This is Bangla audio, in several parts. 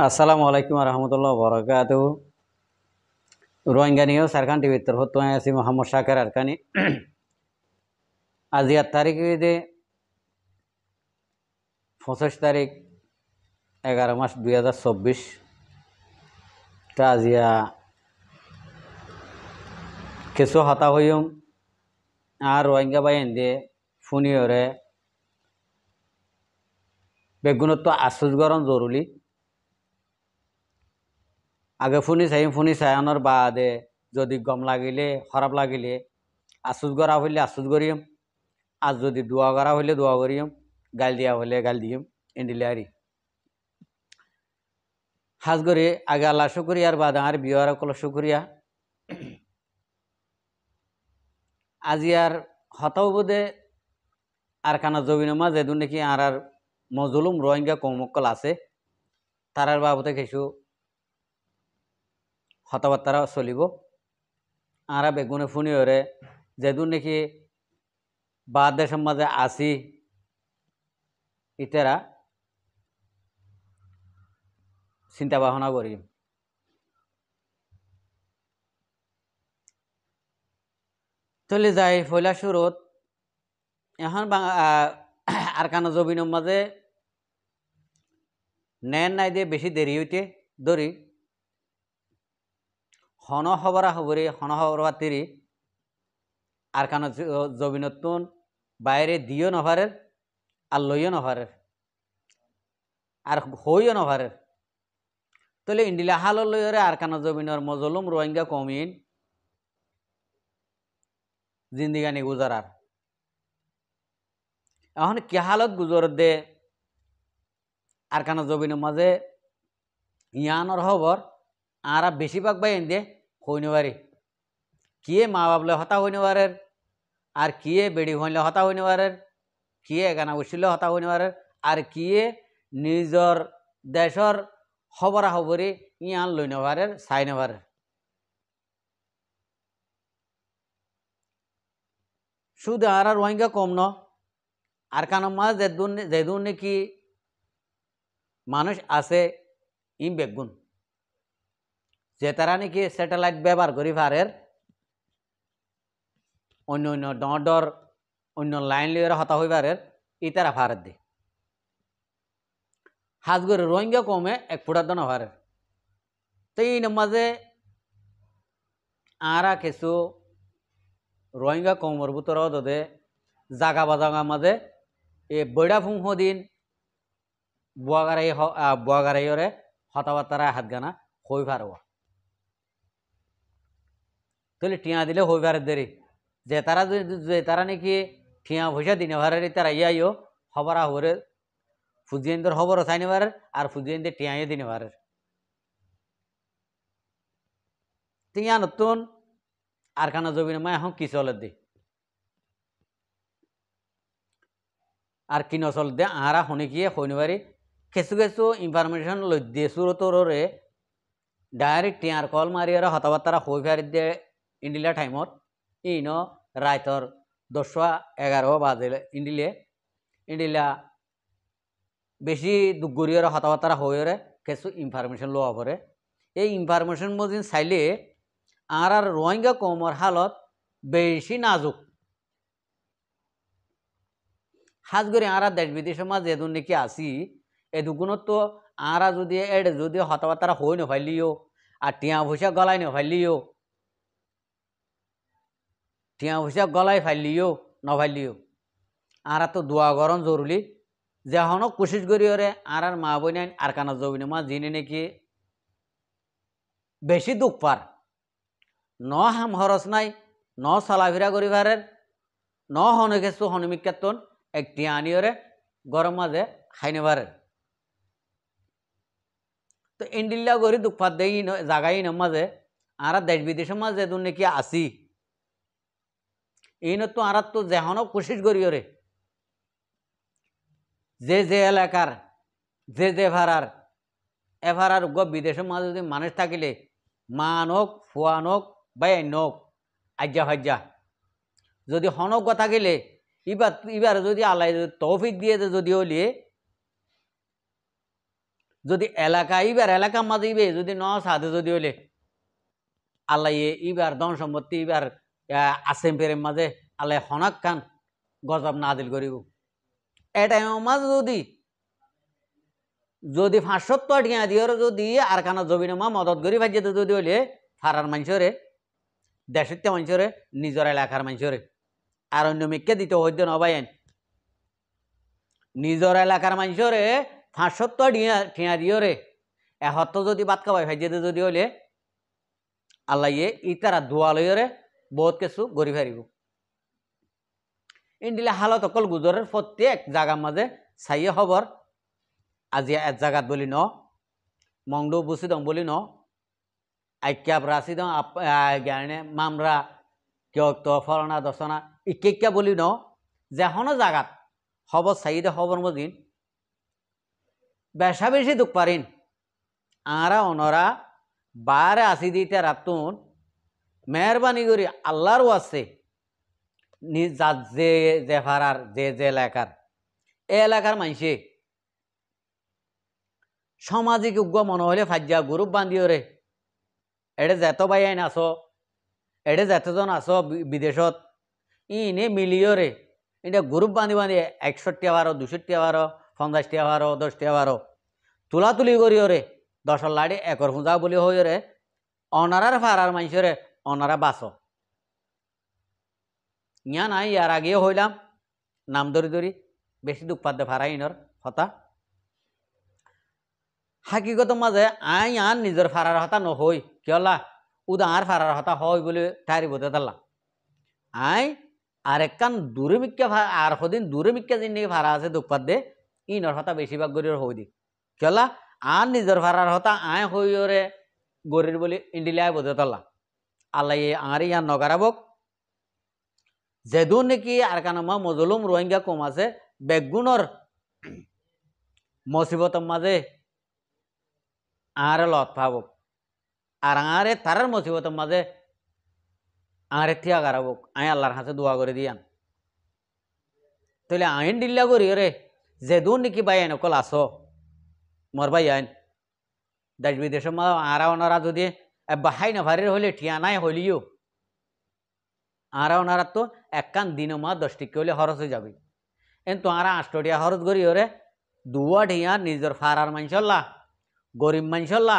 আসসালামু আলাইকুম রহমতুল্লাহ বরকাত রোহিঙ্গা নিয়েও সারখান টিভির তরফ তো আছি মোহাম্মদ শাকের আরকানি আজ ইয়ার তারিখ যে পঁচিশ তারিখ এগারো মাস দুই হাজার চব্বিশ তা আজিয়া কিছু হতা হইম আর রোহিঙ্গা বাইন দিয়ে ফুনিয়রে বেগুনত আশ্চর্যকরণ জরুরি আগে ফুনি চাই ফুনি চাইনৰ বাদে যদি গম লাগিলে খারাপ লাগিলে আচুত গড়া হইলে আচুত গরিম আর যদি দোয়া গৰা হইলে দোয়া করিম গাল দিয়া হইলে গাল দিম এন্ডিলে আরি হাজ করে আগে আল্লাহ শুক্রিয়ার বাদে আর বিয়ার কল শুক্রিয়া আজি আর হতাও বোধে আর কানা জবিনমা যেদু নাকি আর আর মজুলুম রোহিঙ্গা কমকল আছে তারার বাবদে কিছু কথাবার্তা চলিব আর বেগুনে ফুনি হরে যেদু নাকি বা দেশের মাঝে আসি ইতারা চিন্তা ভাবনা করি চলে যাই ফৈলা সুরত এখন আর কানো জবিনের মাঝে নেন নাই দিয়ে বেশি দেরি হইতে দৌড়ি হন হবরা হবরে হন হবরা তিরি আর কানো জবিনতুন বাইরে দিও নভারের আর লইও নভারের আর হইও নভারের তলে ইন্ডিলা হাল লইরে আর কানো জমিনর মজলুম রোহিঙ্গা কমিন জিন্দিগানি গুজরার এখন কেহালত হালত গুজর দে আর কানো জবিনের মাঝে ইয়ানোর হবর আর বেশিরভাগ বাইন দে হইনি পারে কিয়ে মা বাবলে হতা হইনি পারে আর কিয়ে বেড়ি ভাঙলে হতা হইনি পারে কিয়ে একানা বসিলে হতা হইনি পারে আর কিয়ে নিজর দেশর হবরা খবরি ইয়ান লইনে পারের চাইনে পারে শুধু আর রোহিঙ্গা কম ন আর কানো মাছ যেদুন যেদুন নাকি মানুষ আছে ইম বেগুন যে তারা নাকি স্যাটেলাইট ব্যবহার করি ফারের অন্য অন্য ডর অন্য লাইন লিয়ের হতা হইবারের ই তারা ফারের দি হাজগরে রোহিঙ্গা কমে এক ফুটার দন ফারের তো এই মাঝে আরা কিছু রোহিঙ্গা কমর ভিতর দে জাগা বাজাগা মাঝে এ বৈডা ফুং দিন বুয়াগারাই বুয়াগারাইরে হতাবার্তারা হাতগানা হই ফারোয়া তাহলে টিয়া দিলে হইবার দেরি যে তারা যে তারা নাকি ঠিয়া পয়সা দিনে ভারে তারা ইয়াইও হবরা হবরে ফুজিয়েন্দর হবর চাই নেবার আর ফুজিয়েন্দে টিয়াইও দিনে ভারে টিয়া নতুন আর খানা জবিন মায় এখন কি চলে দি আর কি নচল দে আহারা শুনি গিয়ে শনিবারে কিছু কিছু ইনফরমেশন লই দিয়ে তোৰৰে ডাইরেক্ট টিয়ার কল মারি আর হতাবার্তারা হয়ে ফেরি দিয়ে ইন্ডিলা টাইমত ই ন রাইতর দশা এগারো বাজিলে ইন্ডিলে ইন্ডিলা বেশি দুগুরিয়র হতাহতারা হয়ে কিছু ইনফরমেশন লওয়া পরে এই ইনফরমেশন মজিন চাইলে আর আর রোহিঙ্গা কমর হালত বেশি নাজুক খাস করে আর দেশ বিদেশের মাঝে এদুন নাকি আসি এদুগুণত তো আর যদি এড যদি হতাবাতারা হয়ে নফাইলিও আর টিয়া ভৈসা গলায় নফাইলিও ঠিয়া পয়সা গলায় ফাইলিও নফাইলিও আর তো দোয়া গরম জরুরি যে হনও কোশিস করি ওরে আর আর মা বই আর কানা জবিনে মা জিনে নাকি বেশি দুঃখ পার ন হাম হরস নাই ন করি করিবারের ন এক হনুমিকাতন আনি আনিওরে গরম মাঝে হাইনেবারের তো ইন্ডিল্লা গরি দুঃখ পার দেই জাগাই মাঝে আর দেশ বিদেশের মাঝে নাকি আসি এই তো আর তো যেহনও কোশিশ করিও রে যে যে এলাকার যে যে ভাড়ার এভারার গ বিদেশের মাঝে যদি মানুষ থাকিলে মান হোক ফুয়ান হোক বা অন্য হোক আজ্জা ভাজ্যা যদি হনক থাকিলে ইবার ইবার যদি যদি তৌফিক দিয়ে যদি হলিয়ে যদি এলাকা ইবার এলাকার মাঝে ইবে যদি ন সাধে যদি হলে আল্লাহ ইবার ধন সম্পত্তি ইবার আসেম্পের মাঝে আল্লাহ হনাক খান গজব নাদিল করিব এ টাইমের মাঝে যদি যদি পাঁচশো টিয়া দিয়র যদি আর কানা জমিনমা মদত করি ভাই যেতে যদি হলে ফারার মানুষরে দেশত্য মানুষরে নিজের এলাকার মানুষরে আর অন্য মিককে দিতে হইত নবাই নিজের এলাকার মানুষরে পাঁচশো টিয়া টিয়া দিয়রে এহত যদি বাদ খাবাই ভাই যেতে যদি হলে আল্লাহ ইয়ে ইতারা দোয়ালয়রে বহুত ବହୁତ କେସୁ କରିପାରିବୁ ইন্ডিলে হালত অকল গুজরের প্রত্যেক জায়গার মাঝে সাইয়ে হবর আজি এক জাগাত বলি ন মংডু বুসি দম বলি ন আইক্যাপ রাশি দম জ্ঞানে মামরা তো ফলনা দশনা ইকেক্যা বলি ন যেহন জাগাত হব সাইদে হবর মজিন বেশা বেশি দুঃখ পারিন আঁরা অনরা বারে আসি দিতে রাতুন মেহরবানি করি আল্লাহরও আছে যার যে যে ভাড়ার যে যে এলাকার এ এলাকার মানুষে সামাজিক উগ্র মনে হলে ফাজ্জা গ্রুপ বান্ধিও রে এটা যেত ভাই আইন আস এটা যেতজন আস বিদেশত ই এনে মিলিও রে এটা গ্রুপ বান্ধি বান্ধি একষট্টি বারো দুষট্টি বারো পঞ্চাশটি বারো দশটি বারো তুলা তুলি করিও রে দশর লাড়ি একর খুঁজা বলি হই রে অনারার ফারার মানুষরে ওনারা বাঁচো ইয়া নাই ইয়ার আগেও হইলাম নাম ধরি ধরি বেশি দুঃখ পাতে ভাড়া ইনর হতা হাকিগত মাঝে আই আন নিজের ফাড়ার হতা নহই কিয়লা উদা আর ফারার হতা হয় বলে তাই বোধে তালা আই আর একখান দূরে মিক্কা আর সদিন দূরে মিক্কা যিনি ভাড়া আছে পাত দে ইনর হতা বেশিরভাগ গরির হই দি কিয়লা আর নিজের ভাড়ার হতা আয় হইরে গরির বলে ইন্ডিলাই বোধে তালা আল্লাহ আঙারি ইয়ান নগারাবক জেদু নেকি আরকানামা মজলুম রোহিঙ্গা কম আছে বেগুণর মসিবতর মাঝে আঁরে লত পাবক আর আঁরে তারার মসিবতর মাঝে আঁরে থিয়া গারাবক আয় আল্লাহর হাতে দোয়া করে দিয়ান তাহলে আইন ডিল্লা করি রে জেদু নেকি বাই আইন অকল আস মোর বাই আইন দেশ বিদেশের মা আরা অনারা যদি বাহাই নাভারের হলে ঠিয়া নাই হলিও আরা ওনারা তো একখান দিন মা দশটিকে হলে হরস হয়ে যাবে কিন্তু আরা আষ্টিয়া হরস গরি ওরে দুয়া ঠিয়া নিজের ফারার মানসল্লা গরিব মানসল্লা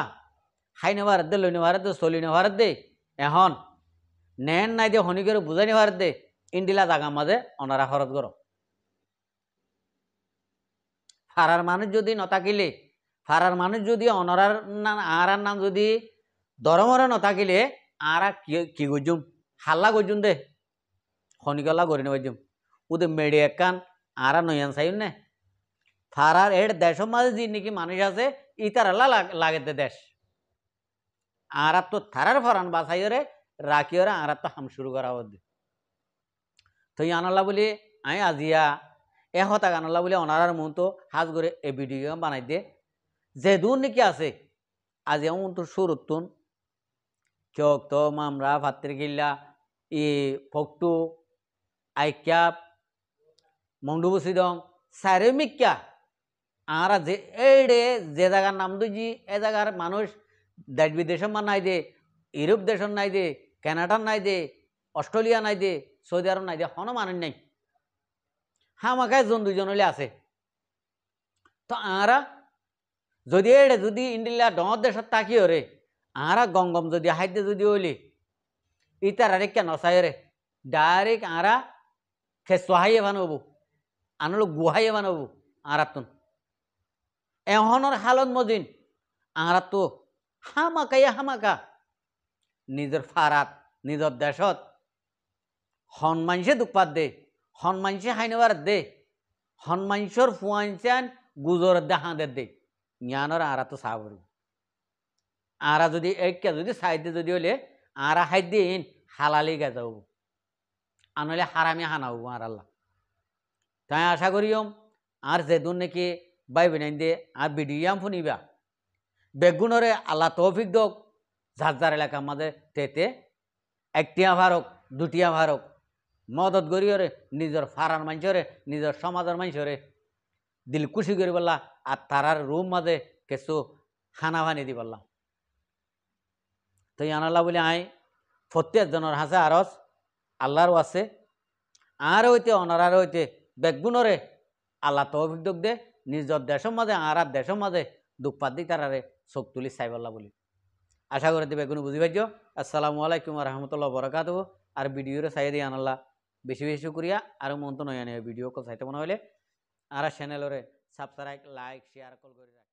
হাই নেবার দে লই নেবার দে চলি নেবার দে এখন নেন নাই দে হনি করে বুঝাই নেবার দে ইন্ডিলা জাগা মাঝে ওনারা খরচ গর ফারার মানুষ যদি নতাকিলে ফারার মানুষ যদি অনরার নাম আরার নাম যদি দরমরা নথাকিলে আর কি গজুম হাল্লা গজুম দে খনিকলা নেব গজুম উদে মেডি একান আর নয়ান সাইন নে থারার এর দেশ মাঝে যে নাকি মানুষ আছে ইতারালা লাগে দে দেশ আর তো থারার ফরান রাখি রাখিওরে আর তো হাম শুরু করা হদ তো আনলা বলি আই আজিয়া এ হতা আনলা বলি অনারার মন তো হাজ করে এ ভিডিও বানাই দে যে দূর নাকি আছে আজি আমার তো সুরতুন চোখ তো মামরা ভাতৃকিল্লা ই ফকটু বসি দং সারে মিক্কা আরা যে এইডে যে জায়গার নাম দুজি এ জায়গার মানুষ দেশ বিদেশ নাই দে ইউরোপ দেশ নাই দে ক্যানাডার নাই দে অস্ট্রেলিয়া নাই দে সৌদি আরব নাই দে হন মানুষ নাই হামাকায় জন দুজন হলে আছে তো আরা যদি এডে যদি ইন্ডিয়া ডর দেশত তাকিও রে আঁরা গঙ্গম যদি হাইতে যদি ওলি কে নসাই রে ডাইরেক্ট আঁরা খেসহাই এভান হবু আনলো গুহাই এভান হবু আঁরাতুন এহনর হালত মজিন আঁরা তো ইয়া হামাকা নিজের ফারাত নিজের দেশত হন মানুষে দুঃখপাত দে হন হাইনবার দে হন মানুষের ফুয়াইন গুজর দেহাঁদের দে জ্ঞানর আঁরা তো সাহবরী আরা যদি এক যদি সাইডে যদি হলে আরা হাইড দিন হালালি গাজাও আনলে হারামি হানাও আর আল্লাহ তাই আশা করিয়ম আর যেদুন নাকি বাই বেনাইন দে আর বিডিয়াম ফুনিবা বেগুনরে আল্লাহ তৌফিক দক যার এলাকার মাঝে আমাদের তেতে একটিয়া ভারক দুটিয়া ভারক মদত করিয়রে নিজের ফারার মানুষরে নিজের সমাজের মানুষরে দিল খুশি করি বললা আর তারার রুম মাঝে কিছু খানা ভানি দিবলাম তাই আনাল্লা বলে আই ফতিয়ার জনের হাসে আরস আল্লাহরও আছে আর হইতে অনারার হইতে বেগুণরে আল্লাহ তৌফিক দুঃখ দে নিজর দেশের মাঝে আর আর দেশের মাঝে দুঃপাত পাত দিই তারারে চোখ তুলি সাইবাল্লা বলি আশা করে দিবে কোনো বুঝি পাইছ আসসালামু আলাইকুম রহমতুল্লাহ বরকাত আর ভিডিওরে চাই দিয়ে আনাল্লা বেশি বেশি শুক্রিয়া আর মন তো নয় ভিডিও কল চাইতে মনে হলে আর চ্যানেলরে সাবস্ক্রাইব লাইক শেয়ার কল করে